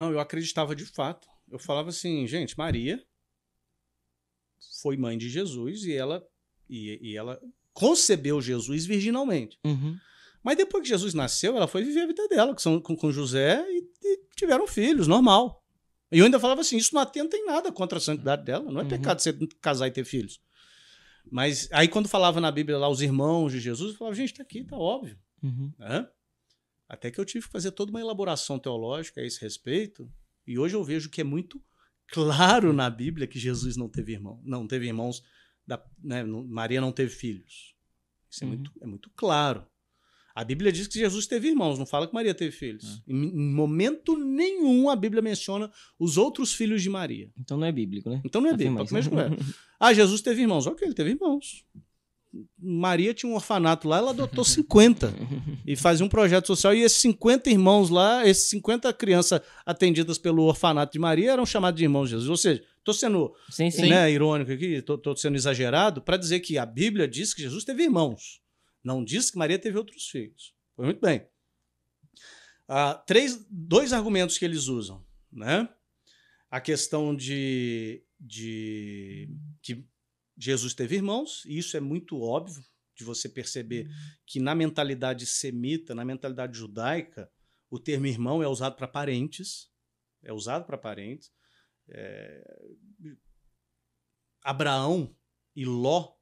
Não, eu acreditava de fato. Eu falava assim, gente, Maria foi mãe de Jesus e ela e, e ela concebeu Jesus virginalmente. Uhum. Mas depois que Jesus nasceu, ela foi viver a vida dela com, com José e, e, tiveram filhos, normal. E eu ainda falava assim, isso não atenta em nada contra a santidade dela. Não é uhum. pecado você casar e ter filhos. Mas aí quando falava na Bíblia lá os irmãos de Jesus, eu falava, gente, tá aqui, tá óbvio. Uhum. É? Até que eu tive que fazer toda uma elaboração teológica a esse respeito, e hoje eu vejo que é muito claro na Bíblia que Jesus não teve irmão, não teve irmãos, da, né, Maria não teve filhos. Isso é uhum. é, muito, é muito claro. A Bíblia diz que Jesus teve irmãos, não fala que Maria teve filhos. É. Em, em momento nenhum a Bíblia menciona os outros filhos de Maria. Então não é bíblico, né? Então não é assim bíblico. Mesmo né? é. ah, Jesus teve irmãos. Ok, ele teve irmãos. Maria tinha um orfanato lá, ela adotou 50 e fazia um projeto social. E esses 50 irmãos lá, esses 50 crianças atendidas pelo orfanato de Maria eram chamados de irmãos de Jesus. Ou seja, estou sendo sim, sim. Né, irônico aqui, estou sendo exagerado, para dizer que a Bíblia diz que Jesus teve irmãos, não diz que Maria teve outros filhos. Foi muito bem. Ah, três, dois argumentos que eles usam. Né? A questão de, de que Jesus teve irmãos, e isso é muito óbvio de você perceber uhum. que na mentalidade semita, na mentalidade judaica, o termo irmão é usado para parentes, é usado para parentes. É... Abraão e Ló,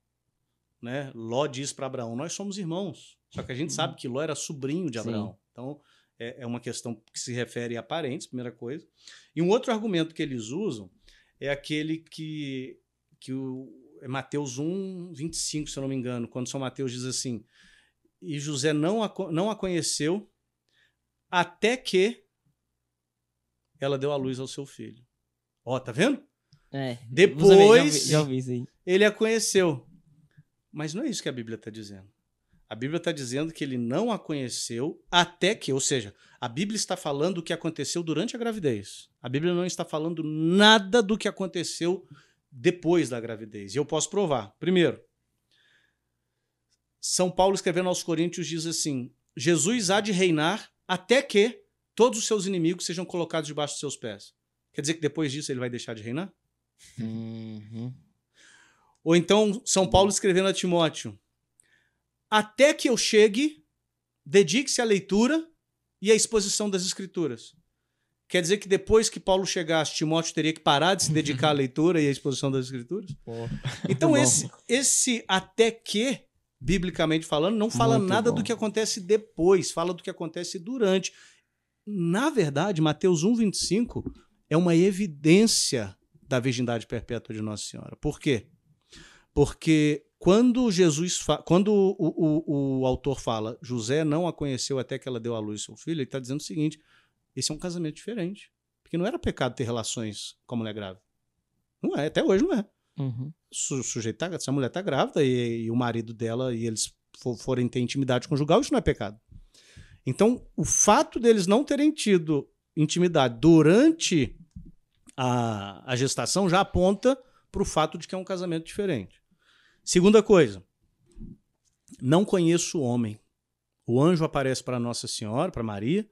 né? Ló diz para Abraão: nós somos irmãos. Só que a gente sabe uhum. que Ló era sobrinho de Abraão. Sim. Então é, é uma questão que se refere a parentes, primeira coisa. E um outro argumento que eles usam é aquele que que o, é Mateus 1, 25, se eu não me engano, quando São Mateus diz assim: E José não a, não a conheceu até que ela deu a luz ao seu filho. Ó, tá vendo? É, Depois já ouvi, já ouvi ele a conheceu. Mas não é isso que a Bíblia está dizendo. A Bíblia está dizendo que ele não a conheceu até que, ou seja, a Bíblia está falando o que aconteceu durante a gravidez. A Bíblia não está falando nada do que aconteceu depois da gravidez. E eu posso provar. Primeiro, São Paulo escrevendo aos Coríntios diz assim: Jesus há de reinar até que todos os seus inimigos sejam colocados debaixo dos seus pés. Quer dizer que depois disso ele vai deixar de reinar? Uhum. Ou então, São Paulo escrevendo a Timóteo: Até que eu chegue, dedique-se à leitura e à exposição das Escrituras. Quer dizer que depois que Paulo chegasse, Timóteo teria que parar de se dedicar à uhum. leitura e à exposição das escrituras? então, esse, esse até que, biblicamente falando, não fala muito nada bom. do que acontece depois, fala do que acontece durante. Na verdade, Mateus 1,25 é uma evidência da virgindade perpétua de Nossa Senhora. Por quê? Porque quando Jesus quando o, o, o autor fala José não a conheceu até que ela deu à luz seu filho, ele está dizendo o seguinte: esse é um casamento diferente. Porque não era pecado ter relações com a mulher grávida. Não é, até hoje não é. Uhum. Su tá, se a mulher está grávida e, e o marido dela e eles for, forem ter intimidade conjugal, isso não é pecado. Então, o fato deles não terem tido intimidade durante a, a gestação já aponta para o fato de que é um casamento diferente. Segunda coisa, não conheço o homem. O anjo aparece para Nossa Senhora, para Maria,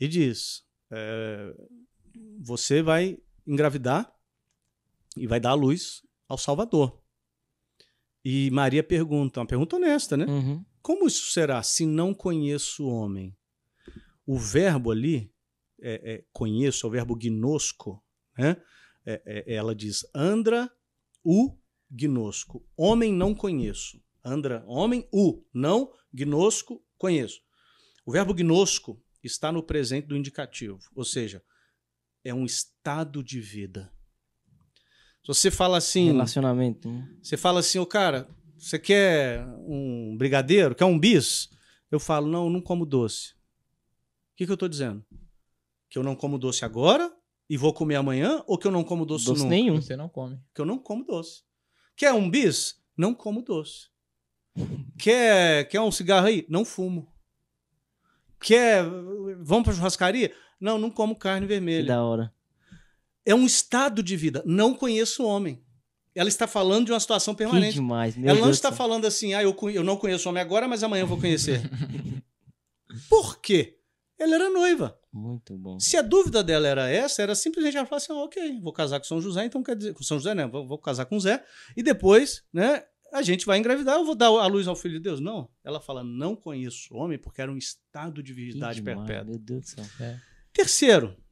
e diz: é, você vai engravidar e vai dar a luz ao Salvador. E Maria pergunta, uma pergunta honesta, né? Uhum. Como isso será se não conheço o homem? O verbo ali, é, é, conheço, é o verbo gnosco, né? É, é, é ela diz, andra o gnosco. Homem não conheço. Andra, homem, o, não, gnosco, conheço. O verbo gnosco está no presente do indicativo, ou seja, é um estado de vida. Se você fala assim. Relacionamento. Né? Você fala assim, o oh, cara, você quer um brigadeiro? Quer um bis? Eu falo, não, eu não como doce. O que, que eu estou dizendo? Que eu não como doce agora e vou comer amanhã ou que eu não como doce, doce nunca? nenhum. Você não come. Que eu não como doce. Quer um bis? Não como doce. quer, quer um cigarro aí? Não fumo. Quer? Vamos a churrascaria? Não, não como carne vermelha. da hora. É um estado de vida. Não conheço homem. Ela está falando de uma situação permanente. Que demais, meu Ela Deus não está Deus. falando assim, ah, eu, eu não conheço homem agora, mas amanhã eu vou conhecer. Por quê? Ela era noiva. Muito bom. Se a dúvida dela era essa, era simplesmente ela falar assim: ah, ok, vou casar com São José, então quer dizer, com São José, né? Vou, vou casar com Zé, e depois, né? a gente vai engravidar, eu vou dar a luz ao filho de Deus. Não. Ela fala, não conheço homem, porque era um estado de virgindade perpétua. Meu Deus do céu. É. Terceiro,